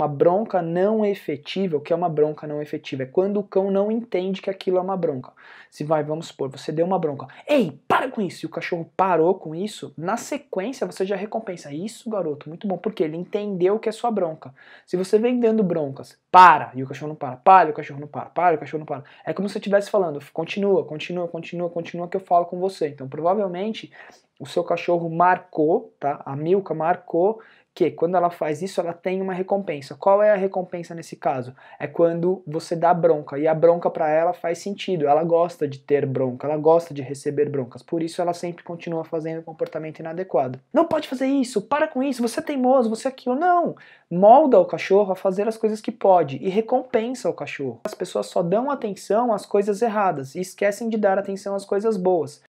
uma bronca não efetiva, o que é uma bronca não efetiva? É quando o cão não entende que aquilo é uma bronca. Se vai, vamos supor, você deu uma bronca. Ei, para com isso! E o cachorro parou com isso, na sequência você já recompensa. Isso, garoto, muito bom, porque ele entendeu que é sua bronca. Se você vem dando broncas, para, e o cachorro não para, para, e o cachorro não para, para, e o cachorro não para. É como se eu estivesse falando, continua, continua, continua, continua que eu falo com você. Então, provavelmente, o seu cachorro marcou, tá? A Milka marcou que quando ela faz isso, ela tem uma recompensa. Qual é a recompensa nesse caso? É quando você dá bronca. E a bronca para ela faz sentido. Ela gosta de ter bronca, ela gosta de receber broncas. Por isso ela sempre continua fazendo comportamento inadequado. Não pode fazer isso, para com isso, você é teimoso, você é aquilo. Não! Molda o cachorro a fazer as coisas que pode e recompensa o cachorro. As pessoas só dão atenção às coisas erradas e esquecem de dar atenção às coisas boas.